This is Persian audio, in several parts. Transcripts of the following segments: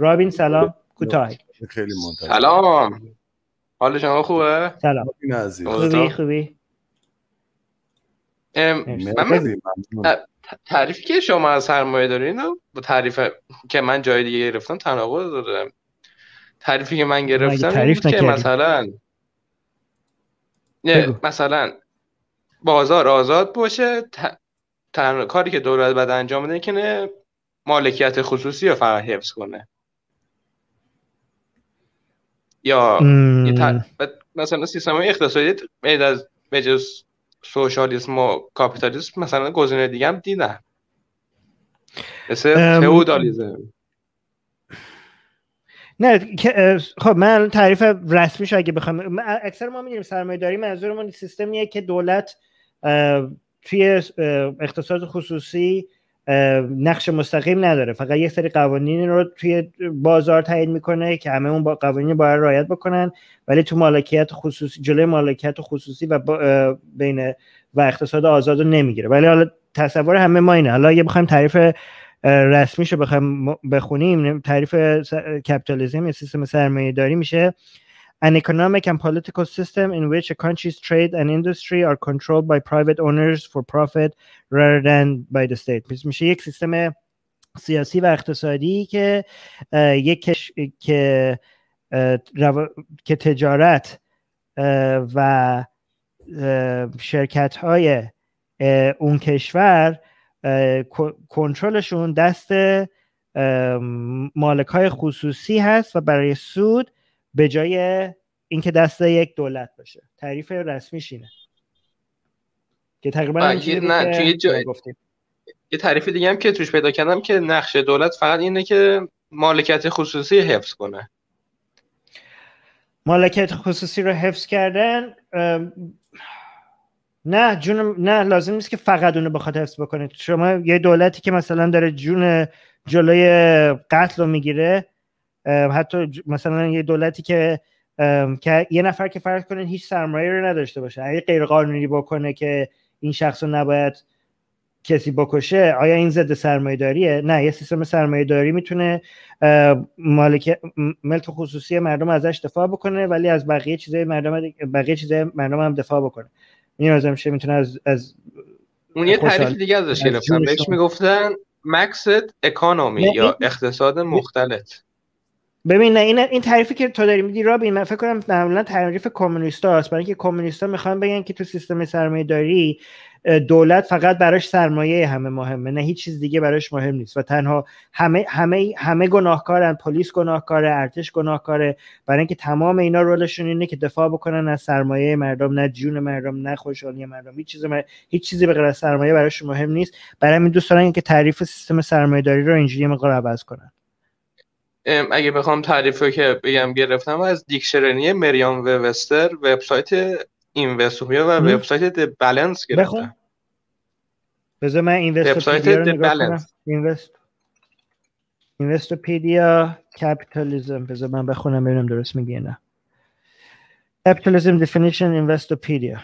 رابین سلام کوتاه خیلی منتظر سلام حال شما خوبه سلام خوبی خوبی تعریفی که شما از سرمایه دارین با تعریف که من جای دیگه گرفتم تناقض داره تعریفی که من گرفتم تعریف که مثلا نه مثلا بازار آزاد باشه تن... کاری که دولت بعد انجام بده که مالکیت خصوصی رو فقط حفظ کنه یا مثلا سیستم اقتصادی غیر از بجز سوشالیسم و کاپیتالیسم مثلا گزینه دیگه هم نه؟ مثل فئودالیسم نه خب من تعریف رسمیش اگه بخوام اکثر ما میگیم سرمایه داری منظورمون سیستمیه که دولت توی اقتصاد خصوصی نقش مستقیم نداره فقط یک سری قوانین رو توی بازار تعیین میکنه که همه اون با قوانین باید رایت بکنن ولی تو مالکیت خصوصی جلوی مالکیت خصوصی و بین و اقتصاد آزاد رو نمیگیره ولی حالا تصور همه ما اینه حالا اگه بخوایم تعریف رسمیشو بخوایم بخونیم تعریف کپیتالیسم یا سیستم داری میشه an economic and political system in which a country's trade and industry are controlled by private owners for profit rather than by the state میشه یک سیستم سیاسی و اقتصادی که یک که که تجارت و شرکت های اون کشور کنترلشون دست مالک های خصوصی هست و برای سود به جای اینکه دست یک دولت باشه تعریف رسمیش اینه که تقریبا نه, جای... گفتیم. یه تعریف دیگه هم که توش پیدا کردم که نقش دولت فقط اینه که مالکیت خصوصی حفظ کنه مالکیت خصوصی رو حفظ کردن نه جون نه لازم نیست که فقط اونو بخواد حفظ بکنه شما یه دولتی که مثلا داره جون جلوی قتل رو میگیره حتی مثلا یه دولتی که که یه نفر که فرض کنین هیچ سرمایه رو نداشته باشه اگه غیر قانونی بکنه که این شخص رو نباید کسی بکشه آیا این ضد سرمایه داریه نه یه سیستم سرمایه داری میتونه مالک ملک خصوصی مردم ازش دفاع بکنه ولی از بقیه چیزای مردم بقیه چیزای مردم هم دفاع بکنه این میتونه از از اون یه تعریف دیگه ازش گرفتم بهش میگفتن مکست اکانومی یا اقتصاد مختلط ببین نه این این تعریفی که تو داری میدی رابین من فکر کنم معمولا تعریف کمونیست است برای اینکه کمونیستا میخوان بگن که تو سیستم سرمایه داری دولت فقط براش سرمایه همه مهمه نه هیچ چیز دیگه براش مهم نیست و تنها همه همه همه گناهکارن پلیس گناهکاره ارتش گناهکاره برای اینکه تمام اینا رولشون اینه که دفاع بکنن از سرمایه مردم نه جون مردم نه خوشحالی مردم هیچ چیز مر... هیچ چیزی به غیر از سرمایه براش مهم نیست برای همین دوست که تعریف سیستم سرمایه داری رو اینجوری مقدار عوض کنن اگه بخوام تعریف رو که بگم گرفتم از دیکشنری مریام وستر وبسایت اینوستوپیا و وبسایت د بالانس گرفتم بذار من وبسایت رو بالانس اینوست اینوستوپدیا کپیتالیسم بذار من بخونم ببینم درست میگه نه Capitalism دیفینیشن اینوستوپدیا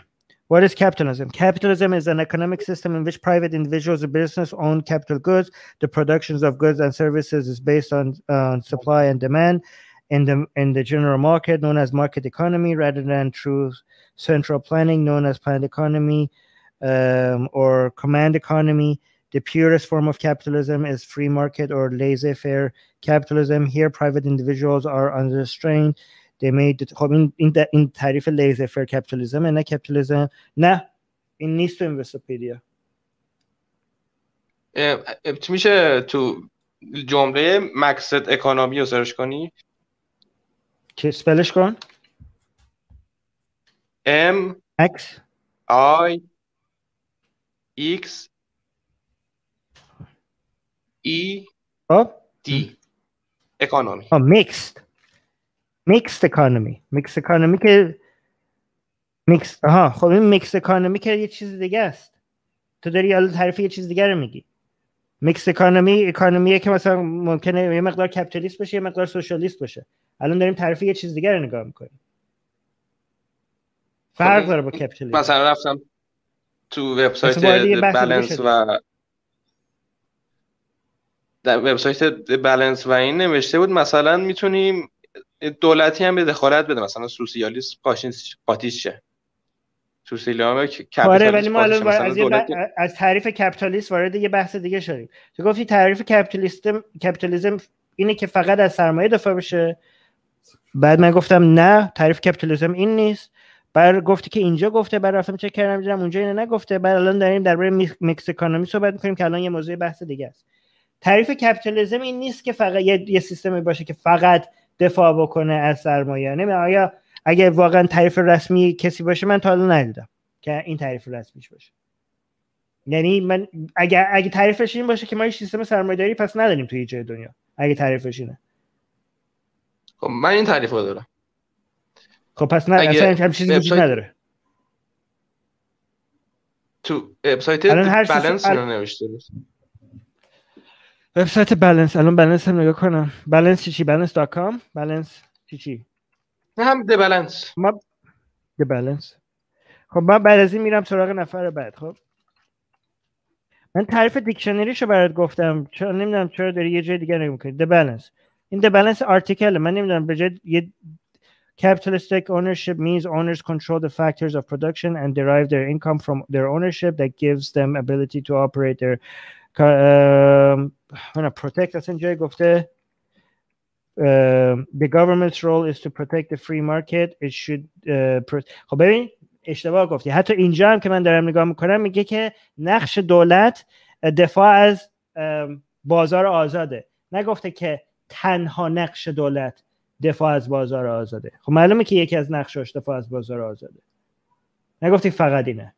What is capitalism? Capitalism is an economic system in which private individuals or business own capital goods. The productions of goods and services is based on, uh, on supply and demand in the in the general market, known as market economy, rather than through central planning, known as planned economy um, or command economy. The purest form of capitalism is free market or laissez-faire capitalism. Here, private individuals are unrestrained they خب این این, این تعریف لیزر فر کپیتالیسم نه کپیتالیسم نه این نیست تو چی میشه تو جمله مقصد اکانومی رو سرچ کنی که سپلش کن M X I X E خب. D اکانومی میکست میکس اکانومی میکس اکانومی که میکس آها خب این میکس اکانومی که یه چیز دیگه است تو داری حالا تعریف یه چیز دیگه رو میگی میکس اکانومی اکانومیه که مثلا ممکنه یه مقدار کپیتالیست باشه یه مقدار سوشالیست باشه الان داریم تعریف یه چیز دیگه رو نگاه میکنیم خب، فرق داره با کپیتالیسم مثلا رفتم تو وبسایت بالانس و در وبسایت بالانس و این نوشته بود مثلا میتونیم دولتی هم به دخالت بده مثلا سوسیالیسم قاطیش شه سوسیالیسم آره ولی ما الان از, از تعریف کپیتالیسم وارد یه بحث دیگه شدیم تو گفتی تعریف کپیتالیسم کپیتالیسم اینه که فقط از سرمایه دفاع بشه بعد من گفتم نه تعریف کپیتالیسم این نیست بعد گفتی که اینجا گفته بعد رفتم چک کردم دیدم اونجا اینو نگفته بعد الان داریم درباره میکس اکونومی صحبت میکنیم که الان یه موضوع بحث دیگه است تعریف کپیتالیسم این نیست که فقط یه سیستمی باشه که فقط دفاع بکنه از سرمایه آیا اگه واقعا تعریف رسمی کسی باشه من تا حالا ندیدم که این تعریف رسمیش باشه یعنی من اگه اگه تعریفش این باشه که ما یه سیستم سرمایه‌داری پس نداریم توی جای دنیا اگه تعریفش اینه خب من این تعریف دارم خب پس نه اصلا هم چیزی وجود نداره تو بالانس رو نوشته وبسایت بالانس، الان بالانس هم نگاه کنم بالانس چی چی بالانس دات کام بلنس چی چی نه هم د بالانس. ما د بالانس. خب من بعد از این میرم سراغ نفر بعد خب من تعریف دیکشنریشو برات گفتم چرا نمیدونم چرا داری یه جای دیگه نگاه میکنی د بالانس. این د بالانس آرتیکل من نمیدونم به جای یه Capitalistic ownership means owners control the factors of production and derive their income from their ownership that gives them ability to operate their پروتکت از اینجای گفته the government's role is to protect the free market it should خب ببین اشتباه گفتی حتی اینجا هم که من دارم نگاه میکنم میگه که نقش دولت دفاع از بازار آزاده نگفته که تنها نقش دولت دفاع از بازار آزاده خب معلومه که یکی از نقشاش دفاع از بازار آزاده نگفتی فقط اینه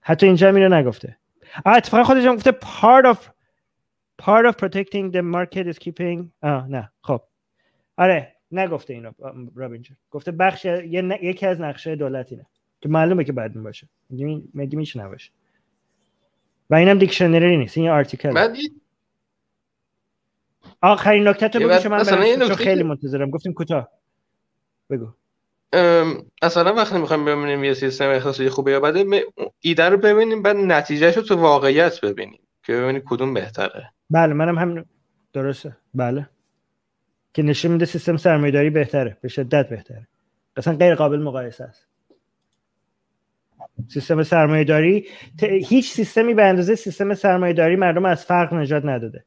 حتی اینجا میره نگفته اتفاقا خودش گفته part of part of protecting the market is keeping آه نه خب آره نگفته اینو رابین گفته بخش یه ن... یکی از نقشه دولتی نه که معلومه که بعد باشه میگه میشه نباشه و اینم دیکشنری نیست این آرتیکل بعدی... آخرین نکته تو بگو من خیلی منتظرم گفتیم کوتاه بگو اصلا وقتی میخوایم ببینیم یه سیستم اختصاصی خوبه یا بده ایده رو ببینیم بعد نتیجهش رو تو واقعیت ببینیم که ببینیم کدوم بهتره بله منم هم درسته بله که نشون میده سیستم سرمایه‌داری بهتره به شدت بهتره اصلا غیر قابل مقایسه است سیستم سرمایداری هیچ سیستمی به اندازه سیستم سرمایداری مردم از فرق نجات نداده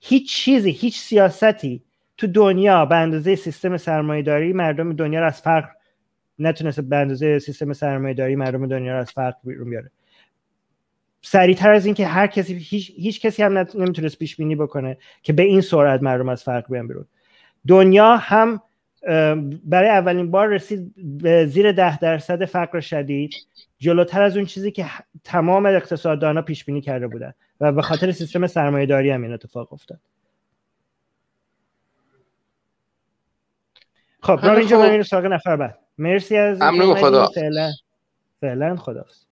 هیچ چیزی هیچ سیاستی تو دنیا به اندازه سیستم داری مردم دنیا رو از فقر نتونسته به اندازه سیستم سرمایه داری مردم دنیا رو از فقر بیرون بیاره سریعتر از اینکه هر کسی هیچ, کسی هم نمیتونست پیش بینی بکنه که به این سرعت مردم از فقر بیان بیرون دنیا هم برای اولین بار رسید به زیر ده درصد فقر شدید جلوتر از اون چیزی که تمام اقتصاددانا پیش بینی کرده بودن و به خاطر سیستم سرمایهداری هم این اتفاق افتاد خب را اینجا بریم سراغ نفر بعد مرسی از ممنون خدا فعلا فعلا خداحافظ